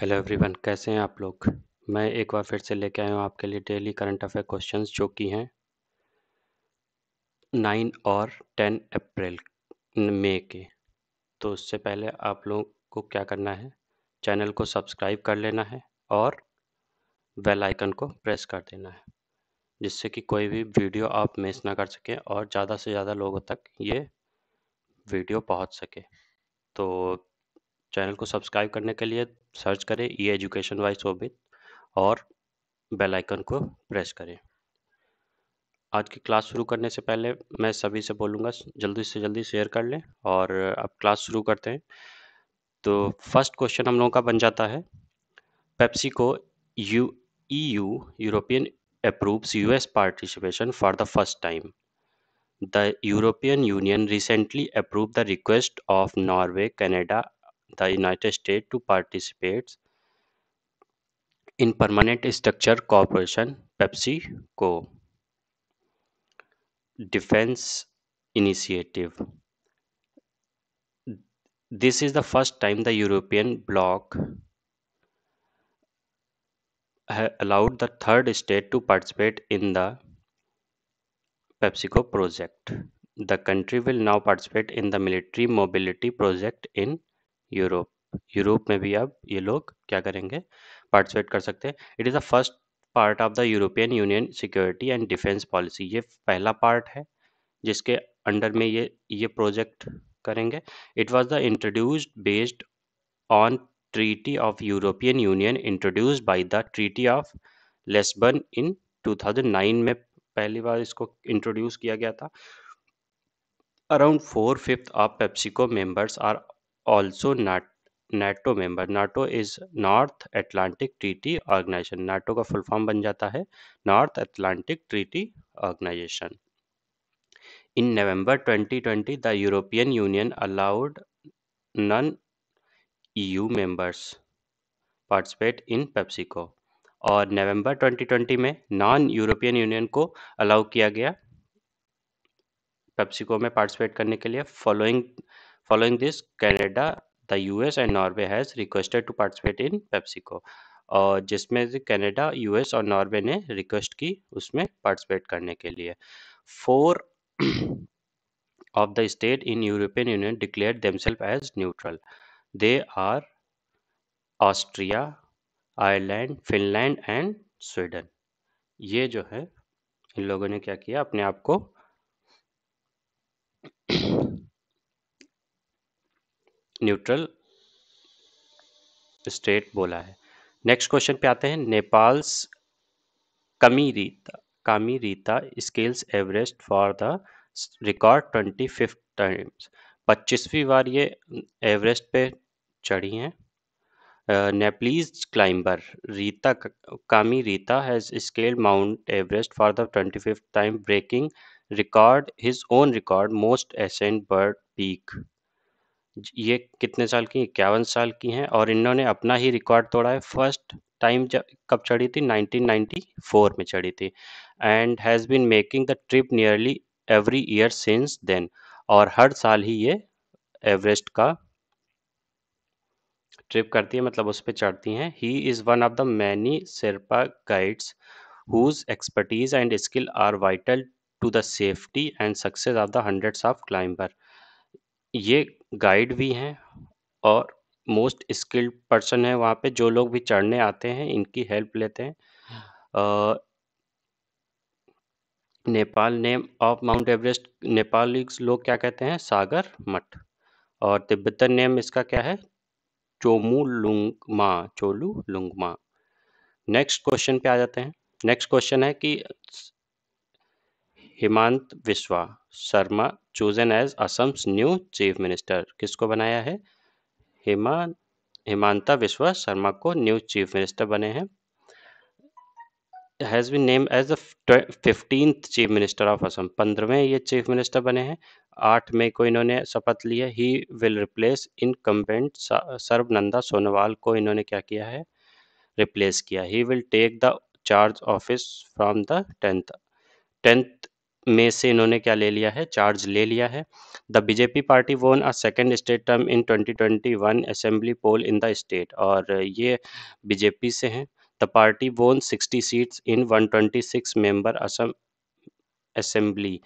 Hello everyone कैसे हैं आप लोग मैं एक बार फिर से लेके आया हूँ आपके लिए डेली करंट अफेयर क्वेश्चंस जो कि हैं नाइन और टेन अप्रैल मे के तो उससे पहले आप लोगों को क्या करना है चैनल को सब्सक्राइब कर लेना है और बेल आइकन को प्रेस कर देना है जिससे कि कोई भी वीडियो आप मिस ना कर सकें और ज़्यादा से ज़्यादा लोगों तक ये वीडियो पहुँच सके तो चैनल को सब्सक्राइब करने के लिए सर्च करें ई एजुकेशन वाई सोबित और बेल आइकन को प्रेस करें आज की क्लास शुरू करने से पहले मैं सभी से बोलूँगा जल्दी से जल्दी शेयर कर लें और अब क्लास शुरू करते हैं तो फर्स्ट क्वेश्चन हम लोगों का बन जाता है पेप्सी को यू यू European U S participation for the first time the European Union recently approve the request of Norway Canada the United States to participate in Permanent Structure cooperation PepsiCo Defense Initiative. This is the first time the European bloc allowed the third state to participate in the PepsiCo project. The country will now participate in the military mobility project in Europe Europe में भी अब ये लोग क्या करेंगे participate कर सकते हैं it is the first part of the European Union security and defence policy ये पहला पार्ट है जिसके अंडर में ये ये प्रोजेक्ट करेंगे it was the introduced based on treaty of European Union introduced by the treaty of Lisbon in 2009 में पहली बार इसको इंट्रोड्यूस किया गया था around four fifth of PESCO members are also NAT, NATO member NATO is North Atlantic Treaty Organization NATO का full form बन जाता है North Atlantic Treaty Organization in November 2020 the European Union allowed non EU members participate in PepsiCo और नवंबर 2020 में non European Union को allow किया गया पेप्सिको में पार्टिसिपेट करने के लिए following Following this, Canada, the US and Norway has requested to participate in PepsiCo. और जिसमें कनाडा यूएस और नॉर्वे ने रिक्वेस्ट की उसमें पार्टिसिपेट करने के लिए four of the state in European Union declare themself as neutral they are Austria Ireland Finland and Sweden ये जो है इन लोगों ने क्या किया अपने आप को न्यूट्रल स्टेट बोला है नेक्स्ट क्वेश्चन पे आते हैं Nepals Kami Rita Kami Rita scales Everest for the record twenty fifth times पच्चीसवीं बार ये एवरेस्ट पे चढ़ी हैं Nepalese climber Rita Kami Rita has scale Mount Everest for the twenty fifth time breaking record his own record most ascent bird peak ये कितने साल की इक्यावन साल की हैं और इन्होंने अपना ही रिकॉर्ड तोड़ा है फर्स्ट टाइम कब चढ़ी थी 1994 में चढ़ी थी and has been making the trip nearly every year since then और हर साल ही ये एवरेस्ट का ट्रिप करती है मतलब उस पर चढ़ती हैं he is one of the many Sherpa guides whose expertise and skill are vital to the safety and success of the hundreds of climber ये गाइड भी हैं और मोस्ट स्किल्ड पर्सन है वहाँ पे जो लोग भी चढ़ने आते हैं इनकी हेल्प लेते हैं हाँ। Nepal name of Mount Everest Nepali लोग क्या कहते हैं सागर मठ और तिब्बतन नेम इसका क्या है Chomolungma Chomolungma next question पे आ जाते हैं नेक्स्ट क्वेश्चन है कि Himanta Biswa Sarma chosen as Assam's new chief minister किसको बनाया है हेमा हिमांता विश्वा शर्मा को न्यू चीफ मिनिस्टर बने हैं has been name as the fifteen chief minister of Assam पंद्रहवें ये चीफ मिनिस्टर बने हैं आठ मई को इन्होंने शपथ ली है he will replace incumbent Sarbananda Sonowal को इन्होंने क्या किया है रिप्लेस किया he will take the charge office from the tenth tenth में से इन्होंने क्या ले लिया है चार्ज ले लिया है the BJP party won a second state term in 2021 assembly poll in the state और ये बीजेपी से हैं the party won 60 seats in 126 member Assam assembly.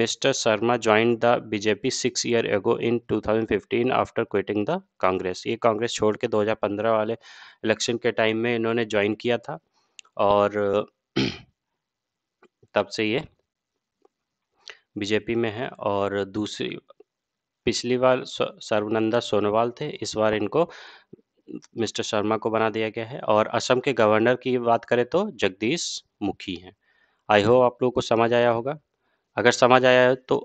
Mr. Sharma joined the BJP six year ago in 2015 after quitting the Congress ये कांग्रेस छोड़ के 2015 वाले election के time में इन्होंने ज्वाइन किया था और तब से ये बीजेपी में है और दूसरी पिछली बार सर्वनंदा सोनोवाल थे इस बार इनको मिस्टर शर्मा को बना दिया गया है और असम के गवर्नर की बात करें तो जगदीश मुखी हैं आई होप आप लोगों को समझ आया होगा अगर समझ आया है तो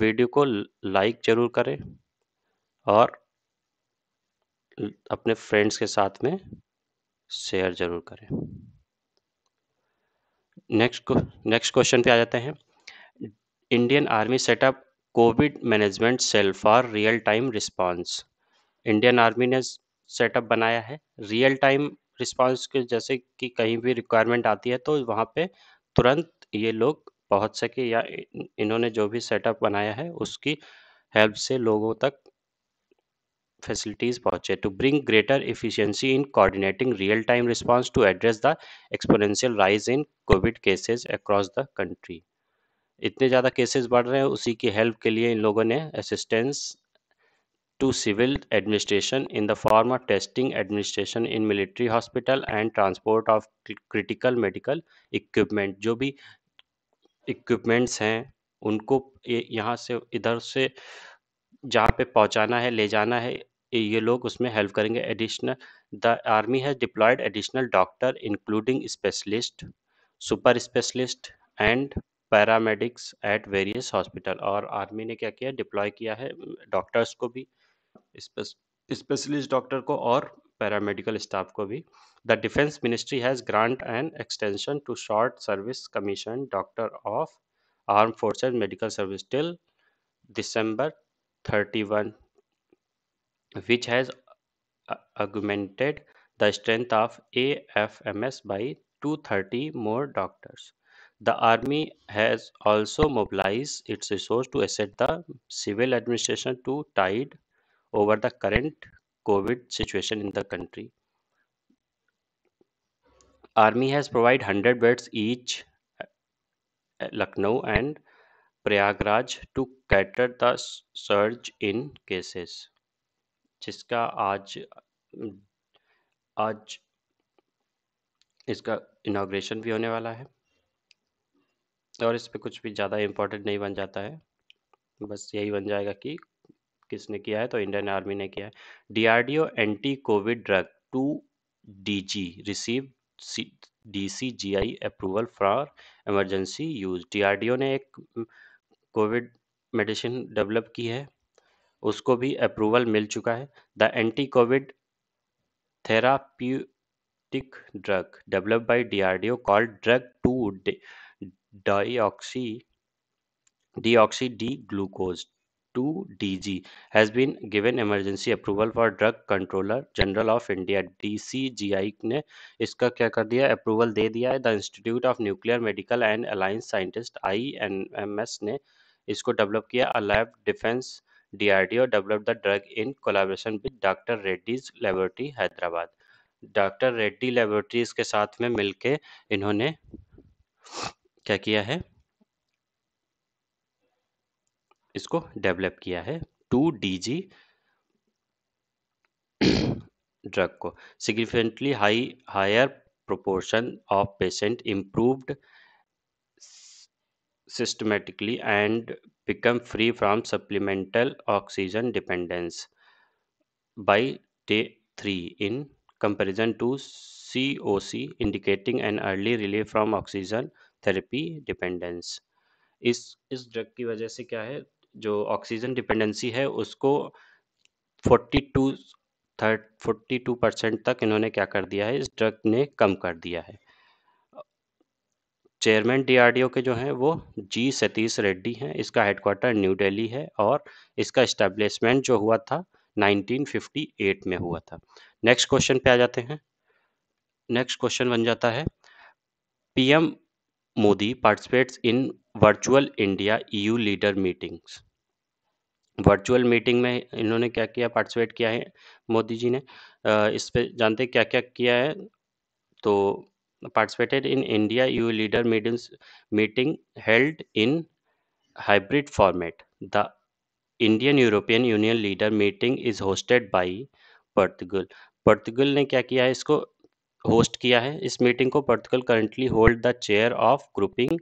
वीडियो को लाइक ज़रूर करें और अपने फ्रेंड्स के साथ में शेयर ज़रूर करें नेक्स्ट नेक्स्ट क्वेश्चन पे आ जाते हैं Indian Army setup COVID management cell for real time response Indian Army ने सेटअप बनाया है रियल टाइम रिस्पांस के जैसे कि कहीं भी रिक्वायरमेंट आती है तो वहाँ पे तुरंत ये लोग पहुँच सके या इन्होंने जो भी सेटअप बनाया है उसकी हेल्प से लोगों तक फैसिलिटीज पहुँचे to bring greater efficiency in coordinating real time response to address the exponential rise in COVID cases across the country इतने ज़्यादा केसेस बढ़ रहे हैं उसी की हेल्प के लिए इन लोगों ने assistance to civil administration in the form of testing administration in military hospital and transport of critical medical equipment जो भी इक्विपमेंट्स हैं उनको यहाँ से इधर से जहाँ पे पहुँचाना है ले जाना है ये लोग उसमें हेल्प करेंगे additional the army has deployed additional doctor including specialist super specialist and paramedics at various hospital और आर्मी ने क्या किया डिप्लॉय किया है डॉक्टर्स को भी स्पेशलिस्ट डॉक्टर को और पैरामेडिकल स्टाफ को भी the defence ministry has grant and extension to short service commission doctor of arm forces medical service till December the strength of A F M S by two thirty more doctors The Army has also mobilized its resources to assist the civil administration to tide over the current COVID situation in the country. Army has provided 100 beds each Lucknow and Prayagraj to cater the surge in cases जिसका आज आज इसका inauguration भी होने वाला है और इस पर कुछ भी ज़्यादा इम्पोर्टेंट नहीं बन जाता है बस यही बन जाएगा कि किसने किया है तो इंडियन आर्मी ने किया है DRDO anti COVID drug two DG receive D C G I approval for emergency use DRDO ने एक कोविड मेडिसिन डेवलप की है उसको भी अप्रूवल मिल चुका है the anti COVID therapy drug develop by D R D O called drug two D G has been 2DG has approval for drug controller general of India D C G I ने इसका क्या कर दिया approval दे दिया है the institute of nuclear medical and alliance scientist I N M S ने इसको डेवलप किया a lab defence O develop the drug in collaboration with doctor Reddy's laboratory Hyderabad doctor Reddy laboratories के साथ में मिलकर इन्होंने क्या किया है इसको डेवलप किया है टू डीजी ड्रग को significantly high higher proportion of patient improved systematically and become free from supplemental oxygen dependence by day three in comparison to C O C indicating an early relief from oxygen therapy dependence इस इस drug की वजह से क्या है जो oxygen dependency है उसको 42 थर्ड परसेंट तक इन्होंने क्या कर दिया है इस ड्रग ने कम कर दिया है चेयरमैन डीआरडीओ के जो हैं वो जी सतीश रेड्डी हैं इसका हेडक्वार्टर न्यू दिल्ली है और इसका इस्टेब्लिशमेंट जो हुआ था 1958 में हुआ था नेक्स्ट क्वेश्चन पे आ जाते हैं नेक्स्ट क्वेश्चन बन जाता है PM Modi participates in virtual India EU leader meetings virtual meeting में इन्होंने क्या किया पार्टिसिपेट किया है मोदी जी ने इस पे जानते क्या क्या किया है तो participated in India EU leader meetings meeting held in hybrid format the Indian European Union leader meeting is hosted by Portugal Portugal ने क्या किया है इसको होस्ट किया है इस मीटिंग को Portugal currently hold the chair of grouping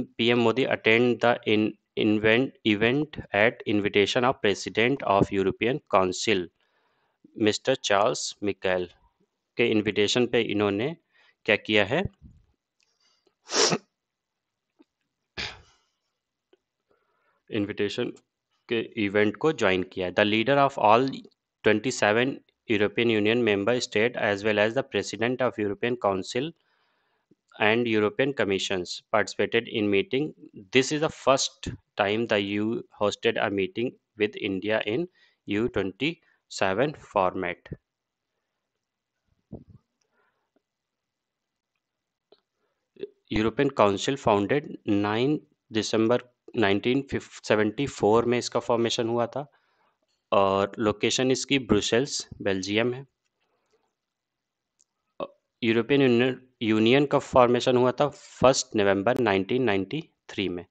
PM Modi attend the in event event at invitation of president of European Council Mister Charles Michel के इनविटेशन पे इन्होंने क्या किया है इनविटेशन के इवेंट को ज्वाइन किया है the leader of all 27 European Union member state as well as the President of European Council and European Commissions participated in meeting. This is the first time the EU hosted a meeting with India in U27 format. European Council founded 9 December 1974 में इसका formation, हुआ था और location इसकी Brussels Belgium है European Union का formation हुआ था फर्स्ट नवंबर 1993 में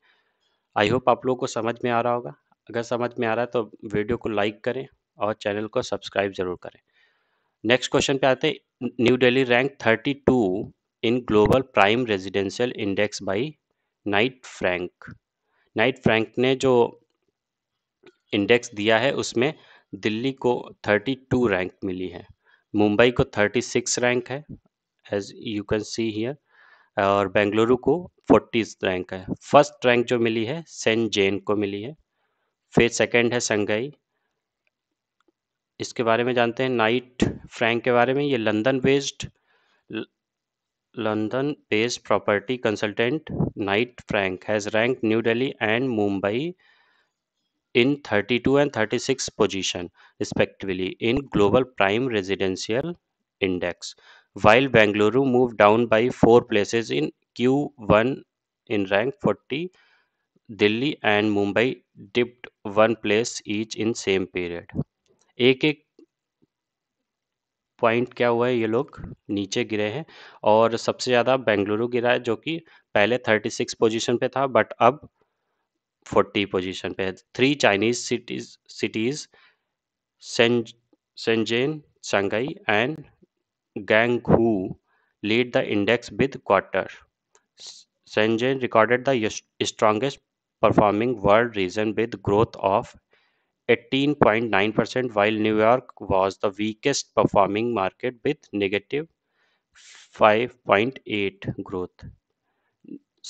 आई होप आप लोगों को समझ में आ रहा होगा अगर समझ में आ रहा है तो वीडियो को लाइक करें और चैनल को सब्सक्राइब ज़रूर करें नेक्स्ट क्वेश्चन पे आते New Delhi rank 32 in global prime residential index by Knight Frank Knight Frank ने जो इंडेक्स दिया है उसमें दिल्ली को 32 रैंक मिली है मुंबई को 36 रैंक है as you can see here और बेंगलुरु को 40 रैंक है फर्स्ट रैंक जो मिली है सेंट जेन को मिली है फिर सेकंड है संगई इसके बारे में जानते हैं नाइट फ्रैंक के बारे में ये London based London based property consultant Knight Frank has rank New Delhi and Mumbai in 32 and 36 position respectively in global prime residential index while bengaluru moved down by 4 places in q1 in rank 40 Delhi and Mumbai dipped one place each in same period एक एक point क्या हुआ है ये लोग नीचे गिरे हैं और सबसे ज़्यादा बेंगलुरु गिरा है जो कि पहले 36 पोजीशन पे था बट अब फोर्टी पोजिशन पे है three Chinese cities cities Shenzhen Shanghai and Guangzhou lead the index with quarter Shenzhen recorded the strongest performing world region with growth of eighteen point nine percent while New York was the weakest performing market with negative five point eight growth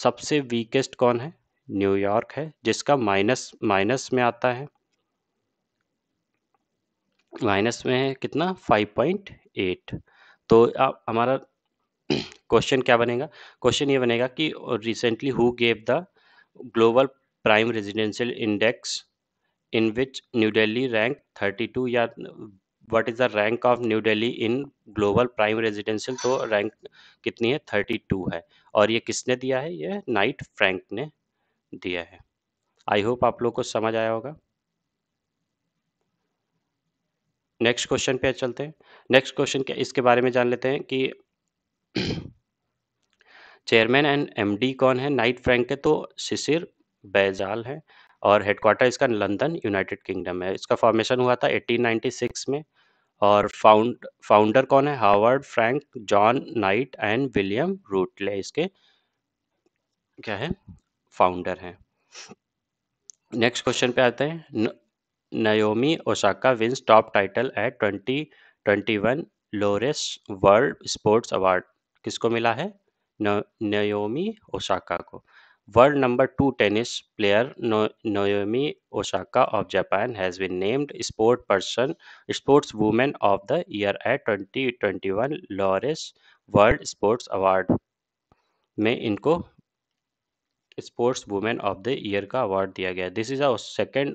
सबसे weakest कौन है New York है जिसका minus minus में आता है minus में है कितना फाइव पॉइंट एट तो आप हमारा क्वेश्चन क्या बनेगा क्वेश्चन ये बनेगा कि recently who gave the global prime residential index in which New Delhi rank 32 या what is the rank of New Delhi in global prime residential तो रैंक कितनी है 32 है और ये किसने दिया है ये नाइट फ्रैंक ने दिया है आई होप आप लोग को समझ आया होगा नेक्स्ट क्वेश्चन पे चलते हैं नेक्स्ट क्वेश्चन के इसके बारे में जान लेते हैं कि चेयरमैन एंड एमडी कौन है नाइट फ्रैंक के तो शिशिर बैजाल है और हेडक्वार्टर इसका लंदन यूनाइटेड किंगडम है इसका फॉर्मेशन हुआ था 1896 में और फाउंड फाउंडर कौन है Howard Frank John Knight and William Rutley इसके क्या है फाउंडर हैं नेक्स्ट क्वेश्चन पे आते हैं Naomi Osaka wins top title at 2021 twenty one Laureus world sports award किसको मिला है नयोमी ओसाका को world number two tennis player Naomi Osaka of Japan has been named sport person sports women of the year at 2021 Laureus world sports award में इनको sports women of the year का award दिया गया this is a second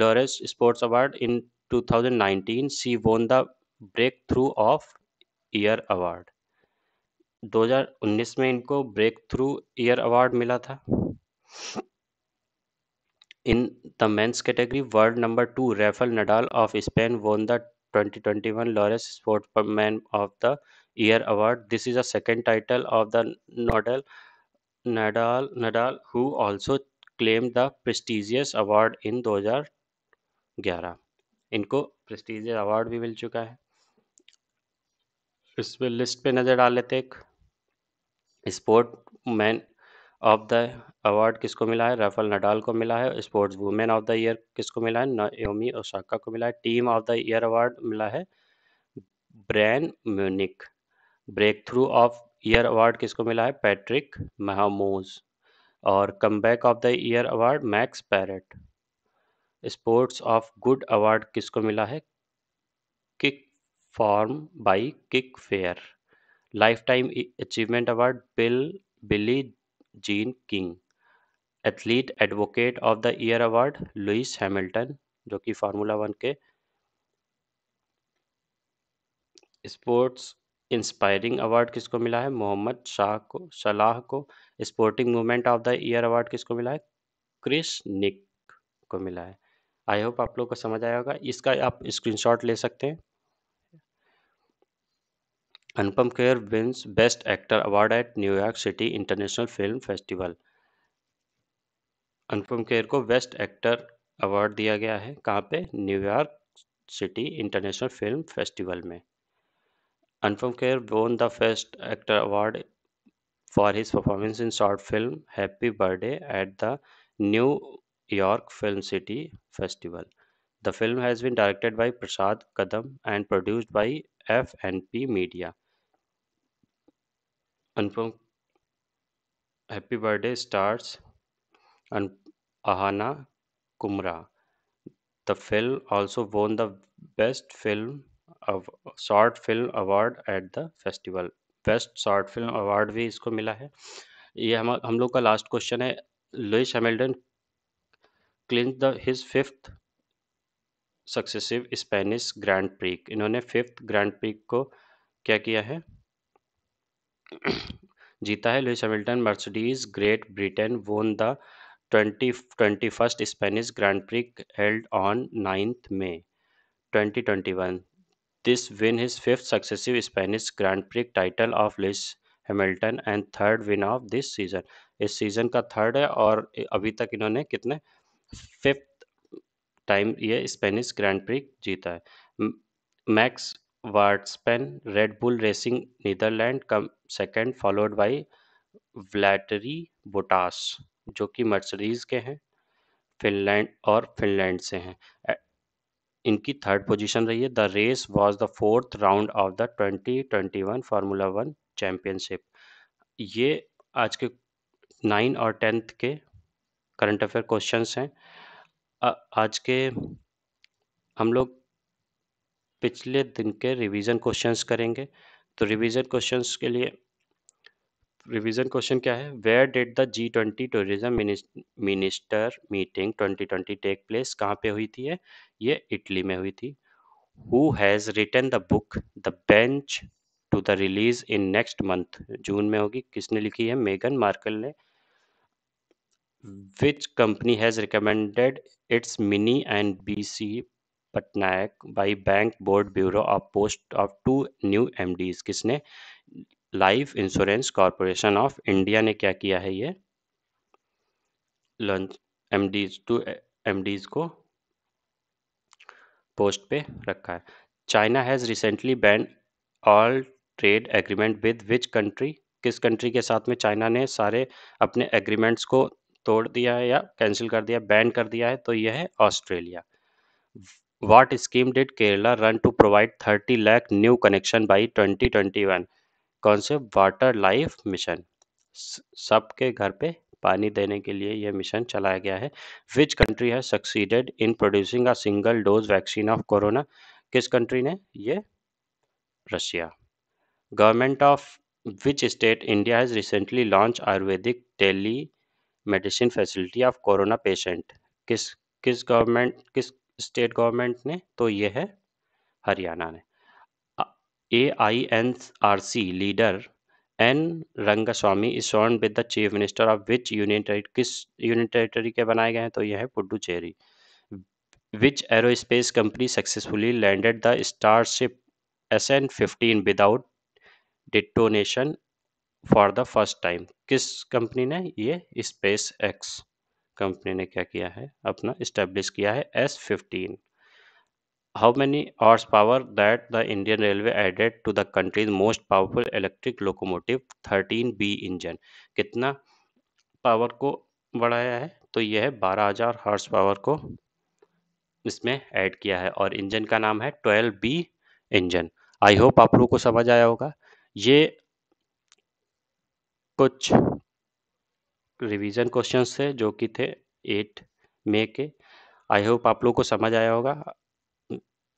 Laureus sports award in 2019 she won the breakthrough of year award 2019 में इनको breakthrough year award मिला था in the men's category world number two Rafael Nadal of Spain won the 2021 Laureus sports man of the year award this is a second title of the Nadal Nadal Nadal who also claim the prestigious award in 2011 इनको prestigious award भी मिल चुका है इस पे list पे नज़र डाल लेते एक sport man of the award किसको मिला है राफेल नडाल को मिला है sports women of the year किसको मिला है नोमी ओसाका को मिला है team of the year award मिला है Bayern Munich breakthrough of year award किसको मिला है पैट्रिक महामोज और comeback of the year award Max Parrott sports of good award किसको मिला है kick form by kick fair life lifetime achievement award Bill Billie Jean King athlete advocate of the year award Lewis Hamilton जो कि formula one के sports inspiring award किसको मिला है Mohamed शाह को सलाह को sporting movement of the year award किसको मिला है क्रिस निक को मिला है आई होप आप लोग को समझ आया होगा इसका आप स्क्रीनशॉट ले सकते हैं Anupam Kher wins best actor award at New York city international film festival Anupam Kher को बेस्ट एक्टर अवार्ड दिया गया है कहाँ पे New York city international film festival में Anupam Kher won the Best Actor award for his performance in short film Happy Birthday at the New York Film City Festival. The film has been directed by Prasad Kadam and produced by FNP Media. Anupam Happy Birthday stars An- Ahana Kumra. The film also won the Best Film short film award at the festival best short film award भी इसको मिला है ये हम हम लोग का last question है Lewis Hamilton clinch the his fifth successive Spanish Grand Prix इन्होंने फिफ्थ ग्रैंड प्रिक को क्या किया है जीता है Lewis Hamilton Mercedes Great Britain won the twenty twenty first Spanish Grand Prix held on ninth May twenty twenty one This win his fifth successive Spanish Grand Prix title of Lewis hamilton and third win of this season इस season का third है और अभी तक इन्होंने कितने fifth time ये Spanish Grand Prix जीता है Max Verstappen Red Bull racing Netherlands का second followed by Valtteri Bottas जो कि मर्सडीज के हैं फिनलैंड और फिनलैंड से हैं इनकी थर्ड पोजीशन रही है the race was the fourth round of the 2021 Formula One championship ये आज के नाइन और टेंथ के करंट अफेयर क्वेश्चंस हैं आज के हम लोग पिछले दिन के रिवीजन क्वेश्चंस करेंगे तो रिवीजन क्वेश्चंस के लिए रिवीजन क्वेश्चन क्या है where did the G twenty tourism minister meeting 2020 take place कहाँ पे हुई थी है? ये इटली में हुई थी who has return the book the bench to the release in next month June में होगी किसने लिखी है मेगन मार्कल ने which company has recommended its mini and B C Patnaik by bank board bureau of post of two new MDs किसने life insurance corporation of India ने क्या किया है ये लंच एम टू एम को पोस्ट पे रखा है China has recently band all trade agreement with which country किस कंट्री के साथ में चाइना ने सारे अपने एग्रीमेंट्स को तोड़ दिया है या कैंसिल कर दिया बैन कर दिया है तो यह है Australia scheme did Kerala run to provide thirty lakh new connection by twenty twenty one से वाटर लाइफ मिशन सबके घर पे पानी देने के लिए यह मिशन चलाया गया है which country has succeeded in producing a single dose vaccine of corona किस कंट्री ने ये Russia government of which state India has recently launch Ayurvedic telemedicine facility of corona patient किस किस गवर्नमेंट किस स्टेट गवर्नमेंट ने तो ये है हरियाणा ने A I N R C leader N Rangaswamy sworn with with the chief minister of which union किस union territory के बनाए गए हैं तो ये है Puducherry which aerospace company successfully landed the Starship S N fifteen without detonation for the first time किस company ने ये स्पेस एक्स कंपनी ने क्या किया है अपना इस्टेब्लिश किया है S fifteen how many horsepower that the Indian Railway added to the country's most powerful electric locomotive 13B engine कितना पावर को बढ़ाया है तो यह है हजार हॉर्स पावर को इसमें ऐड किया है और इंजन का नाम है twelve B engine I hope आप लोग को समझ आया होगा ये कुछ रिविजन क्वेश्चन थे जो कि थे एट मे के आई होप आप लोग को समझ आया होगा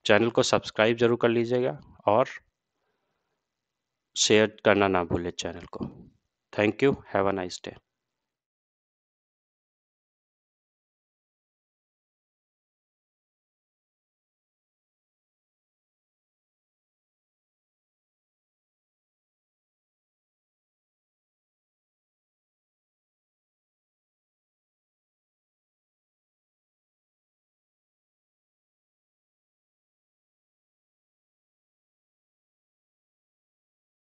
चैनल को सब्सक्राइब जरूर कर लीजिएगा और शेयर करना ना भूलें चैनल को thank you have a nice day